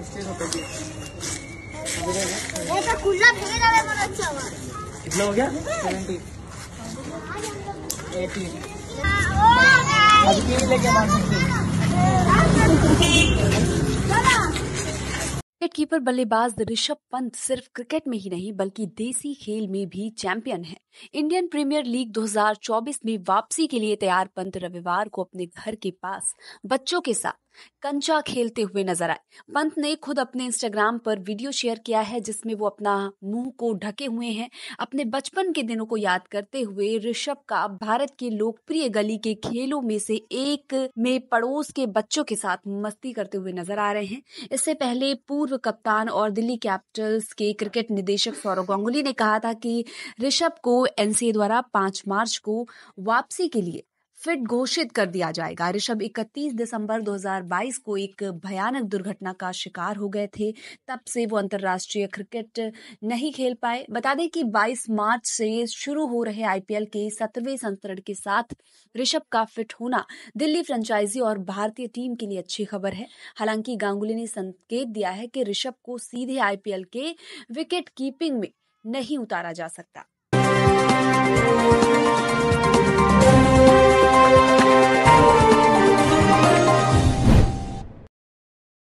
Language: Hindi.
विकेट कीपर विकेटकीपर बल्लेबाज ऋषभ पंत सिर्फ क्रिकेट में ही नहीं बल्कि देसी खेल में भी चैंपियन है इंडियन प्रीमियर लीग 2024 में वापसी के लिए तैयार पंत रविवार को अपने घर के पास बच्चों के साथ कंचा खेलते हुए नजर आए पंत ने खुद अपने इंस्टाग्राम पर वीडियो शेयर किया है जिसमें वो अपना मुंह को ढके हुए हैं अपने बचपन के दिनों को याद करते हुए ऋषभ का भारत के लोकप्रिय गली के खेलों में से एक में पड़ोस के बच्चों के साथ मस्ती करते हुए नजर आ रहे हैं इससे पहले पूर्व कप्तान और दिल्ली कैपिटल्स के क्रिकेट निदेशक सौरव गांगुली ने कहा था कि ऋषभ को एनसीए द्वारा पांच मार्च को वापसी के लिए फिट घोषित कर दिया जाएगा ऋषभ 31 दिसंबर 2022 को एक भयानक दुर्घटना का शिकार हो गए थे तब से वो अंतर्राष्ट्रीय क्रिकेट नहीं खेल पाए बता दें कि 22 मार्च से शुरू हो रहे आईपीएल के सत्रहवें संस्करण के साथ ऋषभ का फिट होना दिल्ली फ्रेंचाइजी और भारतीय टीम के लिए अच्छी खबर है हालांकि गांगुली ने संकेत दिया है कि ऋषभ को सीधे आईपीएल के विकेट कीपिंग में नहीं उतारा जा सकता